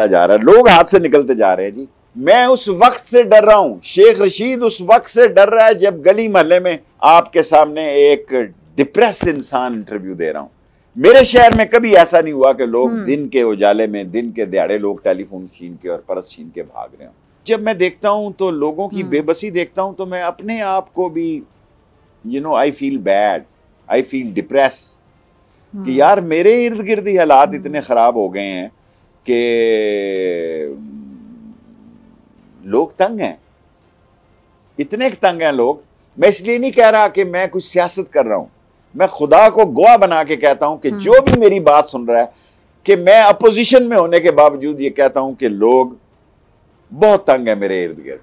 जा रहा है लोग हाथ से निकलते जा रहे हैं जी मैं उस वक्त से डर रहा हूं शेख रशीद उस वक्त से डर रहा है जब गली महल्ले में आपके सामने एक डिप्रेस इंसान इंटरव्यू दे रहा हूं मेरे शहर में कभी ऐसा नहीं हुआ कि लोग हम्म। दिन के उजाले में दिन के दिहाड़े लोग टेलीफोन छीन के और परस छीन के भाग रहे हो जब मैं देखता हूं तो लोगों की हम्म। बेबसी देखता हूं तो मैं अपने आप को भी you know I feel bad I feel depress कि हम्म। यार मेरे इर्द गिर्द ही हालात इतने ख़राब हो गए हैं कि mm, लोग तंग हैं इतने तंग हैं लोग मैं इसलिए नहीं कह रहा कि मैं कुछ सियासत कर रहा हूं मैं खुदा को गोवा बना के कहता हूं कि हम्म। जो भी मेरी बात सुन रहा है कि मैं अपोजिशन में होने के बावजूद ये कहता हूं कि लोग बहुत तंग है मेरे इर्द गिर्द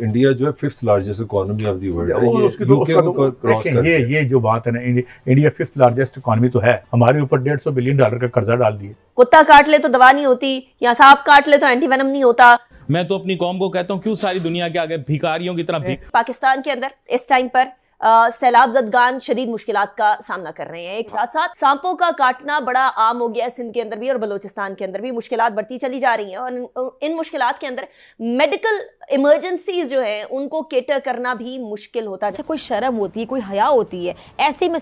इंडिया जो है fifth largest economy of the world ये ये जो बात है ना इंडिया फिफ्थ लार्जेस्ट इकोनॉमी तो है हमारे ऊपर डेढ़ सौ बिलियन डॉलर का कर्जा डाल दिए कुत्ता काट ले तो दवा नहीं होती या सांप काट ले तो एंटी नहीं होता मैं तो अपनी कॉम को कहता हूँ क्यों सारी दुनिया के आगे भिखारियों की तरह पाकिस्तान के अंदर इस टाइम पर सैलाब जदगान शदीद मुश्किल का सामना कर रहे हैं एक साथ साथ सांपों का काटना बड़ा आम हो गया है सिंध के अंदर भी और बलोचिस्तान के अंदर भी मुश्किल बढ़ती चली जा रही हैं और इन मुश्किल के अंदर मेडिकल इमरजेंसीज जो हैं उनको केटर करना भी मुश्किल होता है अच्छा कोई शर्म होती है कोई हया होती है ऐसे में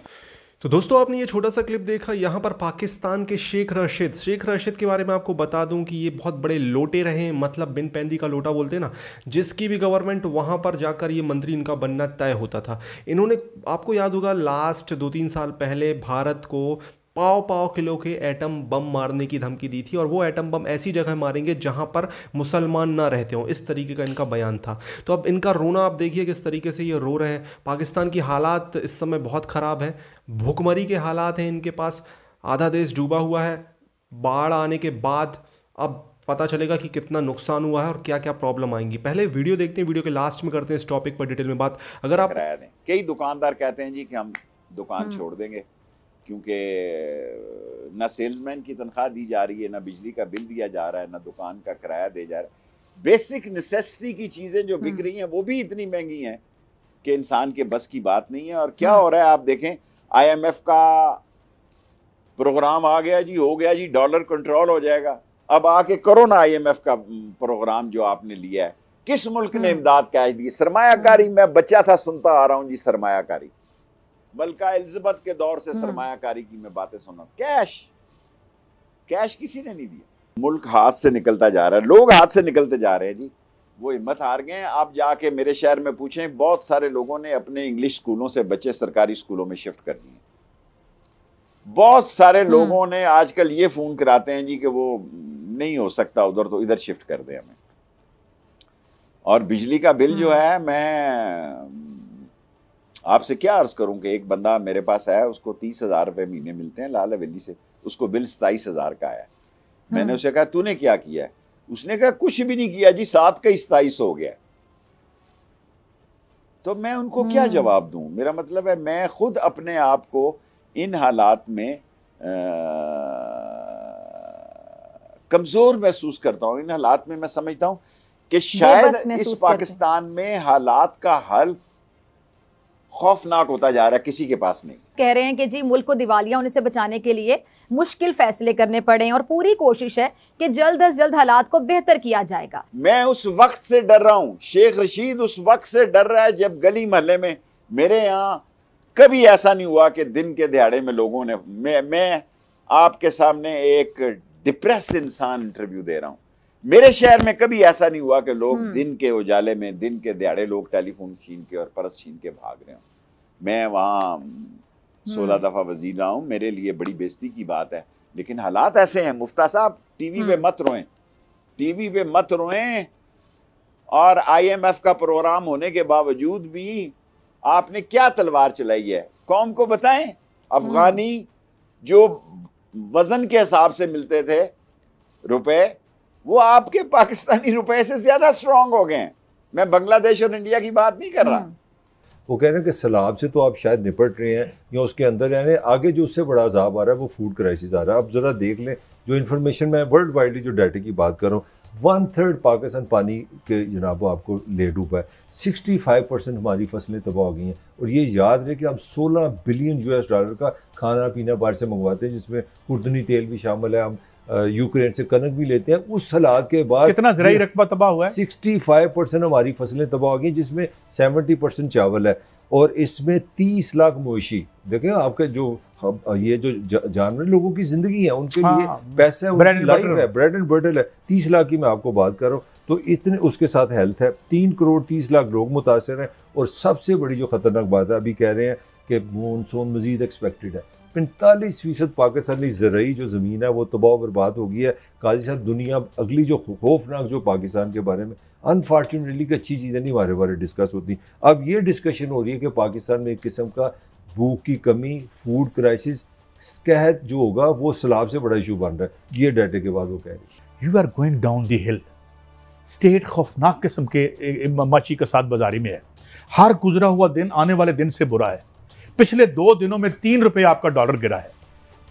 तो दोस्तों आपने ये छोटा सा क्लिप देखा यहाँ पर पाकिस्तान के शेख रशीद शेख रशीद के बारे में आपको बता दूं कि ये बहुत बड़े लोटे रहे हैं मतलब बिन पैंदी का लोटा बोलते हैं ना जिसकी भी गवर्नमेंट वहाँ पर जाकर ये मंत्री इनका बनना तय होता था इन्होंने आपको याद होगा लास्ट दो तीन साल पहले भारत को पाव पाव किलो के एटम बम मारने की धमकी दी थी और वो एटम बम ऐसी जगह मारेंगे जहां पर मुसलमान ना रहते हों इस तरीके का इनका बयान था तो अब इनका रोना आप देखिए किस तरीके से ये रो रहे हैं पाकिस्तान की हालात इस समय बहुत ख़राब है भुखमरी के हालात हैं इनके पास आधा देश डूबा हुआ है बाढ़ आने के बाद अब पता चलेगा कि कितना नुकसान हुआ है और क्या क्या प्रॉब्लम आएंगी पहले वीडियो देखते हैं वीडियो के लास्ट में करते हैं इस टॉपिक पर डिटेल में बात अगर आप कई दुकानदार कहते हैं जी कि हम दुकान हम्म। छोड़ देंगे क्योंकि ना सेल्समैन की तनख्वाह दी जा रही है ना बिजली का बिल दिया जा रहा है ना दुकान का किराया दे जा रहा है बेसिक नेसेसिटी की चीज़ें जो बिक हम्म। रही हैं वो भी इतनी महंगी हैं कि इंसान के बस की बात नहीं है और क्या हम्म। हो रहा है आप देखें आईएमएफ का प्रोग्राम आ गया जी हो गया जी डॉलर कंट्रोल हो जाएगा अब आके करो ना आई का प्रोग्राम जो आपने लिया है किस मुल्क ने हम्म। इमदाद कैश दी सरमायाकारी मैं बच्चा था सुनता आ रहा हूँ जी सरमाकारी मलका एलिजबथ के दौर से हम्म। सरमाकारी की मैं बातें सुना कैश कैश किसी ने नहीं दिया मुल्क हाथ से निकलता जा रहा है लोग हाथ से निकलते जा रहे हैं जी वो हिम्मत हार गए आप जाके मेरे शहर में पूछें बहुत सारे लोगों ने अपने इंग्लिश स्कूलों से बच्चे सरकारी स्कूलों में शिफ्ट कर दिए बहुत सारे हम्म। लोगों ने आजकल ये फोन कराते हैं जी कि वो नहीं हो सकता उधर तो इधर शिफ्ट कर दे हमें और बिजली का बिल जो हम्म। है मैं आपसे क्या अर्ज करूं कि एक बंदा मेरे पास आया उसको तीस हजार रुपये महीने मिलते हैं लाल हवेली से उसको बिल सताईस हजार का आया मैंने हाँ। उसे कहा तूने क्या किया है उसने कहा कुछ भी नहीं किया जी सात का ही सताईस हो गया तो मैं उनको क्या हाँ। जवाब दूं मेरा मतलब है मैं खुद अपने आप को इन हालात में कमज़ोर महसूस करता हूँ इन हालात में मैं समझता हूँ कि शायद इस पाकिस्तान में हालात का हल खौफनाक होता जा रहा है किसी के पास नहीं कह रहे हैं कि जी मुल्क को दिवालिया होने से बचाने के लिए मुश्किल फैसले करने पड़े और पूरी कोशिश है कि जल्द अज जल्द हालात को बेहतर किया जाएगा मैं उस वक्त से डर रहा हूँ शेख रशीद उस वक्त से डर रहा है जब गली महल में मेरे यहाँ कभी ऐसा नहीं हुआ कि दिन के दिहाड़े में लोगों ने मैं मैं आपके सामने एक डिप्रेस इंसान इंटरव्यू दे रहा हूँ मेरे शहर में कभी ऐसा नहीं हुआ कि लोग हम्म। दिन के उजाले में दिन के दिहाड़े लोग टेलीफोन छीन के और परस छीन के भाग रहे हों मैं वहाँ सोलह हम्म। दफ़ा वजीर रहा हूँ मेरे लिए बड़ी बेजती की बात है लेकिन हालात ऐसे हैं मुफ्ता साहब टीवी पे हम्म। मत रोएं टीवी पे मत रोएं और आईएमएफ का प्रोग्राम होने के बावजूद भी आपने क्या तलवार चलाई है कौम को बताएं अफगानी हम्म। जो वज़न के हिसाब से मिलते थे रुपए वो आपके पाकिस्तानी रुपए से ज़्यादा स्ट्रांग हो गए हैं मैं बांग्लादेश और इंडिया की बात नहीं कर रहा वो कह रहे हैं कि सैलाब से तो आप शायद निपट रहे हैं या उसके अंदर यानी आगे जो उससे बड़ा अजाब आ रहा है वो फूड क्राइसिस आ रहा है आप ज़रा देख लें जो इन्फॉर्मेशन मैं वर्ल्ड वाइडली जो डाटा की बात कर रहा हूँ वन थर्ड पाकिस्तान पानी के जनाब आपको ले डूबा है सिक्सटी फाइव परसेंट हमारी फसलें तबाह हो गई हैं और ये याद रहे कि हम सोलह बिलियन यू एस डॉलर का खाना पीना बाहर से मंगवाते हैं जिसमें कुर्दनी तेल भी शामिल है हम यूक्रेन से कनक भी लेते हैं उस हलाक के बाद कितना जराई रकबा तबाह हुआ है फाइव परसेंट हमारी फसलें तबाह हो गई जिसमें सेवेंटी परसेंट चावल है और इसमें तीस लाख मवेशी देखें आपके जो ये जो जानवर लोगों की जिंदगी है उनके हाँ, लिए पैसे लाइफ है ब्रेड एंड बटर है तीस लाख की मैं आपको बात कर रहा हूँ तो इतने उसके साथ हेल्थ है तीन करोड़ तीस लाख लोग मुतासर हैं और सबसे बड़ी जो खतरनाक बात है अभी कह रहे हैं कि मानसून मजीद एक्सपेक्टेड है पैंतालीस फ़ीसद पाकिस्तानी ज़रूरी जो ज़मीन है वो तबाह बर्बाद हो गई है काजी साहब दुनिया अगली जो खौफनाक जो पाकिस्तान के बारे में अनफॉर्चुनेटली की अच्छी चीज़ें नहीं हमारे बारे डिस्कस होती अब ये डिस्कशन हो रही है कि पाकिस्तान में एक किस्म का भूख की कमी फूड क्राइसिस कहत जो होगा वो सलाब से बड़ा इशू बन रहा है ये डाटे के बाद वो कह रही है you are going down the hill state खौफनाक किस्म के माची के साथ बाजारी में है हर गुजरा हुआ दिन आने वाले दिन से बुरा है पिछले दो दिनों में तीन रुपए आपका डॉलर गिरा है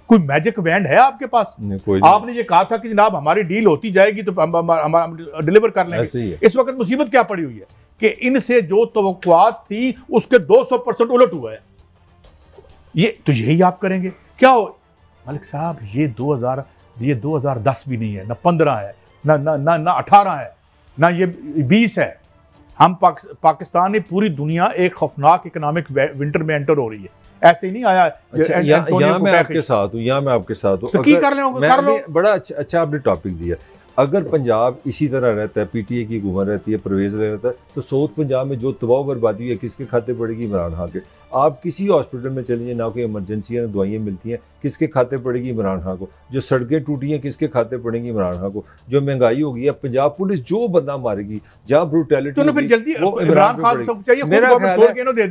कोई मैजिक वैंड है आपके पास कोई आपने ये कहा था कि जनाब हमारी डील होती जाएगी तो हम डिलीवर कर लेंगे इस वक्त मुसीबत क्या पड़ी हुई है कि इनसे जो तो थी उसके 200 परसेंट उलट हुआ है ये तो यही आप करेंगे क्या हो मलिक साहब ये 2000 ये 2010 भी नहीं है ना पंद्रह है ना ना ना ना अठारह है ना ये बीस है हम पाक, पाकिस्तान में पूरी दुनिया एक खौफनाक इकोनॉमिक विंटर में एंटर हो रही है ऐसे ही नहीं आया अच्छा, या, या मैं आपके साथ हूँ यहाँ मैं आपके साथ हूँ तो कर लो बड़ा अच्छा, अच्छा आपने टॉपिक दिया अगर पंजाब इसी तरह रहता है पीटीए की हुकूमत रहती है परवेज रहता है तो साउथ पंजाब में जो तबाह बर्बादी है किसके खाते पड़ेगी इमरान खान के आप किसी हॉस्पिटल में चलिए ना कोई इमरजेंसी है ना दवाइयाँ मिलती हैं किसके खाते पड़ेगी इमरान खान को जो सड़कें टूटी हैं किसके खाते पड़ेंगी इमरान खान को जो महंगाई होगी या पंजाब पुलिस जो बंदा मारेगी जहाँ ब्रूटैलिटी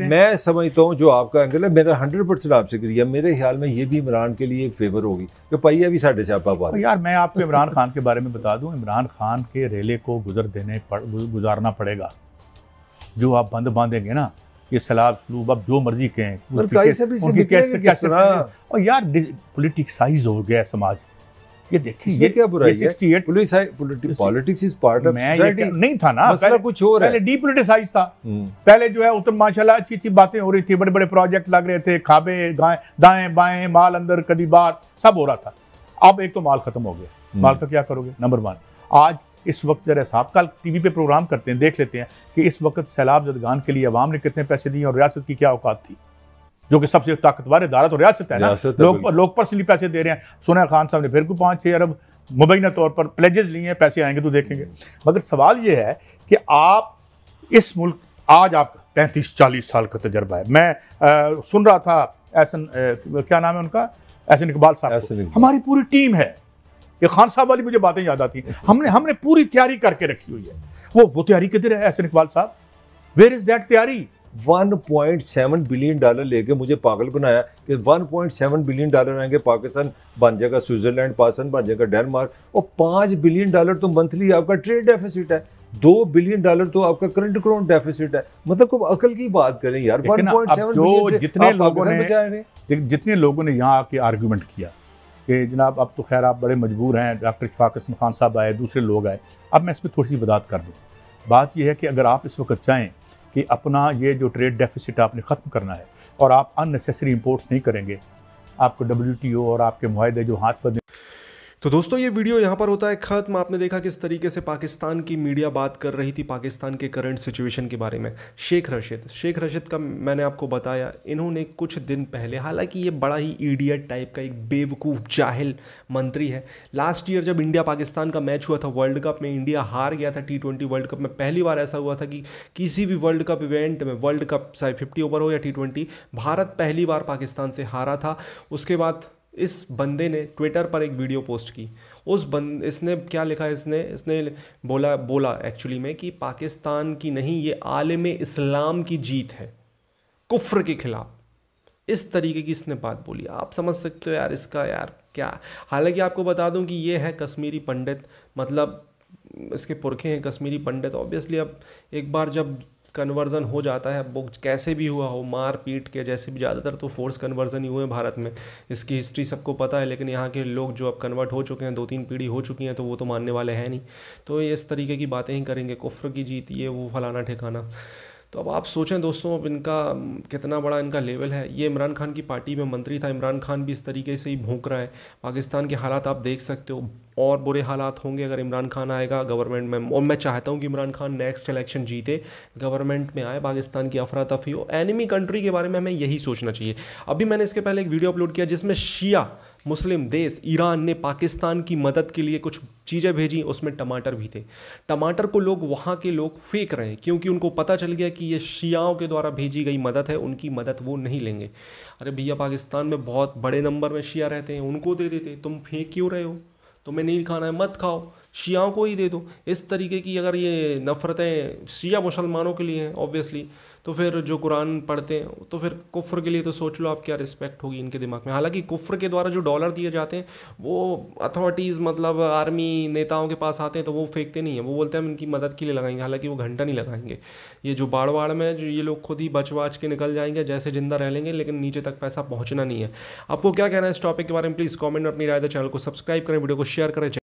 मैं समझता हूँ जो आपका एंगल है मेरा हंड्रेड परसेंट आपसे क्रिया मेरे ख्याल में ये भी इमरान के लिए एक फेवर होगी कि पहिया भी साढ़े से पा यार मैं आपको इमरान खान के बारे में बता दूँ इमरान खान के रेले को गुजर देने गुजारना पड़ेगा जो आप बंद बांधेंगे ना ये सलाब सलूब अब जो मर्जी कहें उनकी कैसे कैसे और यार साइज हो गया समाज ये देखिए ये क्या बुराई है police politics is part of society नहीं था ना पहले कुछ और पहले डीपोलिटिसाइज था हम्म। पहले जो है उतम माशाल्लाह अच्छी अच्छी बातें हो रही थी बड़े बड़े प्रोजेक्ट लग रहे थे खाबे दाएं बाएं माल अंदर कदी बार सब हो रहा था अब एक तो माल खत्म हो गया हम्म। माल का क्या करोगे नंबर वन आज इस वक्त ज़रा साहब कल टीवी पे प्रोग्राम करते हैं देख लेते हैं कि इस वक्त सैलाब जदगान के लिए अवाम ने कितने पैसे दिए और रियासत की क्या औकात थी जो कि सबसे ताकतवर इदारा तो रियासत है ना लोग लोग पर्सनली पैसे दे रहे हैं सोना खान साहब ने फिर को पाँच छः अरब मुबैना तौर पर प्लेजेस लिए हैं पैसे आएंगे तो देखेंगे मगर सवाल ये है कि आप इस मुल्क आज आपका पैंतीस चालीस साल का तजर्बा है मैं आ, सुन रहा था एहसन क्या नाम है उनका ऐसन इकबाल साहब हमारी पूरी टीम है ये खान साहब वाली मुझे बातें याद आती हैं हमने हमने पूरी तैयारी करके रखी हुई है वो वो तैयारी किधर है हसन इकबाल साहब वेयर इज दैट तैयारी 1.7 बिलियन डॉलर लेके मुझे पागल बनाया कि 1.7 बिलियन डॉलर आएंगे पाकिस्तान बन जाएगा स्विट्जरलैंड पाकिस्तान बन जाएगा डेनमार्क और 5 बिलियन डॉलर तो मंथली आपका ट्रेड डेफिसिट है दो बिलियन डॉलर तो आपका करंट अकाउंट डेफिसिट है मतलब कोई अकल की बात करें यार 1.7 जितने लोगों ने जितने लोगों ने यहाँ आके आर्ग्यूमेंट किया कि जनाब अब तो खैर आप बड़े मजबूर हैं डॉक्टर शफाक हसन खान साहब आए दूसरे लोग आए अब मैं इस पर थोड़ी सी बदात कर दूँ बात यह है कि अगर आप इस वक्त चाहें कि अपना ये जो ट्रेड डेफिसिट आपने ख़त्म करना है और आप अननेसेसरी इम्पोर्ट्स नहीं करेंगे आपको डब्ल्यू और आपके माहदे जो हाथ पर तो दोस्तों ये वीडियो यहाँ पर होता है ख़त्म आपने देखा किस तरीके से पाकिस्तान की मीडिया बात कर रही थी पाकिस्तान के करंट सिचुएशन के बारे में शेख रशीद शेख रशीद का मैंने आपको बताया इन्होंने कुछ दिन पहले हालांकि ये बड़ा ही ईडियट टाइप का एक बेवकूफ़ जाहिल मंत्री है लास्ट ईयर जब इंडिया पाकिस्तान का मैच हुआ था वर्ल्ड कप में इंडिया हार गया था टी वर्ल्ड कप में पहली बार ऐसा हुआ था कि किसी भी वर्ल्ड कप इवेंट में वर्ल्ड कप चाहे फिफ्टी ओवर हो या टी भारत पहली बार पाकिस्तान से हारा था उसके बाद इस बंदे ने ट्विटर पर एक वीडियो पोस्ट की उस बंद इसने क्या लिखा इसने इसने बोला बोला एक्चुअली में कि पाकिस्तान की नहीं ये आलम इस्लाम की जीत है कुफ्र के खिलाफ इस तरीके की इसने बात बोली आप समझ सकते हो यार इसका यार क्या हालांकि आपको बता दूं कि ये है कश्मीरी पंडित मतलब इसके पुरखे हैं कश्मीरी पंडित ऑब्वियसली अब एक बार जब कन्वर्ज़न हो जाता है वो कैसे भी हुआ हो मार पीट के जैसे भी ज़्यादातर तो फोर्स कन्वर्ज़न ही हुए हैं भारत में इसकी हिस्ट्री सबको पता है लेकिन यहाँ के लोग जो अब कन्वर्ट हो चुके हैं दो तीन पीढ़ी हो चुकी हैं तो वो तो मानने वाले हैं नहीं तो इस तरीके की बातें ही करेंगे कुफ्र की जीत ये वो फलाना ठिकाना तो अब आप सोचें दोस्तों अब इनका कितना बड़ा इनका लेवल है ये इमरान खान की पार्टी में मंत्री था इमरान खान भी इस तरीके से ही भोंक रहा है पाकिस्तान के हालात आप देख सकते हो और बुरे हालात होंगे अगर इमरान खान आएगा गवर्नमेंट में और मैं चाहता हूँ कि इमरान खान नेक्स्ट इलेक्शन जीते गवर्नमेंट में आए पाकिस्तान की अफरा तफरी हो एनिमी कंट्री के बारे में हमें यही सोचना चाहिए अभी मैंने इसके पहले एक वीडियो अपलोड किया जिसमें शिया मुस्लिम देश ईरान ने पाकिस्तान की मदद के लिए कुछ चीज़ें भेजी उसमें टमाटर भी थे टमाटर को लोग वहाँ के लोग फेंक रहे हैं क्योंकि उनको पता चल गया कि ये शियाओं के द्वारा भेजी गई मदद है उनकी मदद वो नहीं लेंगे अरे भैया पाकिस्तान में बहुत बड़े नंबर में शिया रहते हैं उनको दे देते तुम फेंक क्यों रहे हो तुम्हें नहीं खाना है मत खाओ शियाओं को ही दे दो इस तरीके की अगर ये नफ़रतें शिया मुसलमानों के लिए हैं ऑब्वियसली तो फिर जो कुरान पढ़ते हैं तो फिर कुफ्र के लिए तो सोच लो आप क्या रिस्पेक्ट होगी इनके दिमाग में हालांकि कुफ़र के द्वारा जो डॉलर दिए जाते हैं वो अथॉरिटीज़ मतलब आर्मी नेताओं के पास आते हैं तो वो फेंकते नहीं हैं वो बोलते हैं हम इनकी मदद के लिए लगाएंगे हालांकि वो घंटा नहीं लगाएंगे ये जो बाढ़ वाड़ में जो ये लोग खुद ही बच बाच के निकल जाएंगे जैसे जिंदा रह लेंगे लेकिन नीचे तक पैसा पहुँचना नहीं है आपको क्या कहना है इस टॉपिक के बारे में प्लीज़ कॉमेंट में अपनी राय चैनल को सब्सक्राइब करें वीडियो को शेयर करें